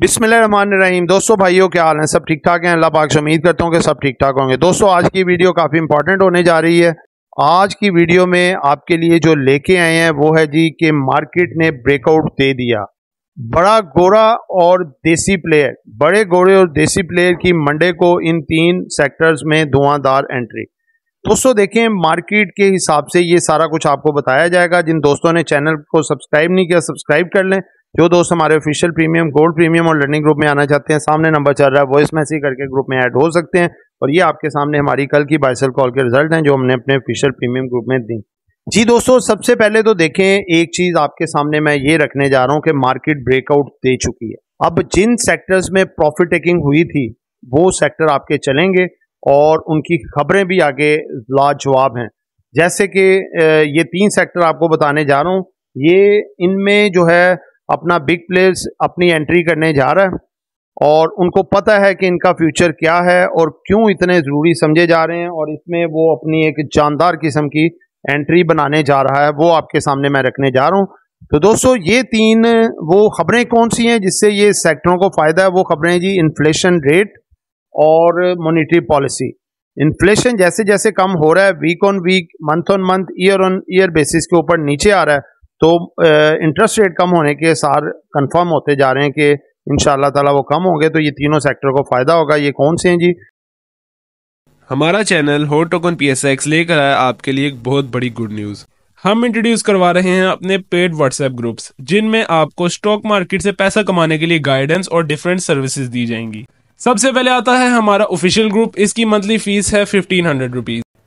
बिसमीम दोस्तों भाइयों क्या हाल हैं सब ठीक ठाक हैं अल्लाह पाक से उम्मीद करता हूँ कि सब ठीक ठाक होंगे दोस्तों आज की वीडियो काफ़ी इंपॉर्टेंट होने जा रही है आज की वीडियो में आपके लिए जो लेके आए हैं वो है जी कि मार्केट ने ब्रेकआउट दे दिया बड़ा गोरा और देसी प्लेयर बड़े गोरे और देसी प्लेयर की मंडे को इन तीन सेक्टर्स में धुआंधार एंट्री दोस्तों देखें मार्केट के हिसाब से ये सारा कुछ आपको बताया जाएगा जिन दोस्तों ने चैनल को सब्सक्राइब नहीं किया सब्सक्राइब कर लें जो दोस्त हमारे ऑफिशियल प्रीमियम गोल्ड प्रीमियम और लर्निंग ग्रुप में आना चाहते हैं सामने नंबर चल रहा है वॉइस मैसेज करके ग्रुप में ऐड हो सकते हैं और ये आपके सामने हमारी कल की बाइसल कॉल के रिजल्ट हैं जो हमने अपने ऑफिशियल प्रीमियम ग्रुप में दी जी दोस्तों सबसे पहले तो देखें एक चीज़ आपके सामने मैं ये रखने जा रहा हूँ कि मार्केट ब्रेकआउट दे चुकी है अब जिन सेक्टर्स में प्रॉफिट टेकिंग हुई थी वो सेक्टर आपके चलेंगे और उनकी खबरें भी आगे लाजवाब हैं जैसे कि ये तीन सेक्टर आपको बताने जा रहा हूँ ये इनमें जो है अपना बिग प्लेस अपनी एंट्री करने जा रहा है और उनको पता है कि इनका फ्यूचर क्या है और क्यों इतने ज़रूरी समझे जा रहे हैं और इसमें वो अपनी एक जानदार किस्म की एंट्री बनाने जा रहा है वो आपके सामने मैं रखने जा रहा हूँ तो दोस्तों ये तीन वो खबरें कौन सी हैं जिससे ये सेक्टरों को फ़ायदा है वो खबरें जी इन्फ्लेशन रेट और मोनिट्री पॉलिसी इन्फ्लेशन जैसे जैसे कम हो रहा है week on week month on month year on year basis के ऊपर नीचे आ रहा है तो इंटरेस्ट रेट कम होने के सार कंफर्म होते जा रहे हैं कि इन ताला वो कम होंगे तो ये तीनों सेक्टर को फ़ायदा होगा ये कौन से हैं जी हमारा चैनल हो टोकन पी लेकर आया आपके लिए एक बहुत बड़ी गुड न्यूज़ हम इंट्रोड्यूस करवा रहे हैं अपने पेड व्हाट्सएप ग्रुप्स जिनमें आपको स्टॉक मार्केट से पैसा कमाने के लिए गाइडेंस और डिफरेंट सर्विसेज दी जाएंगी सबसे पहले आता है हमारा ऑफिशियल ग्रुप इसकी मंथली फीस है फिफ्टीन हंड्रेड रुपीज़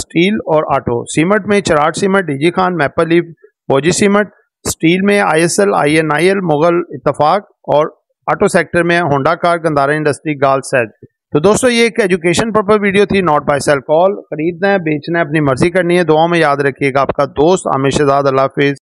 स्टील और आटो सीमेंट में Cherat cement DG Khan Maple leaf Fauji cement steel में आईएसएल आईएनआईएल मुगल इतफाक और ऑटो सेक्टर में होंडा कार गंदारा इंडस्ट्री गाल सैज तो दोस्तों ये एक एजुकेशन पर्पज वीडियो थी नॉट बाय सेल कॉल खरीदना है बेचना है अपनी मर्जी करनी है दुआ में याद रखिएगा आपका दोस्त आमिर शहजाद अल्लाह हाफिज़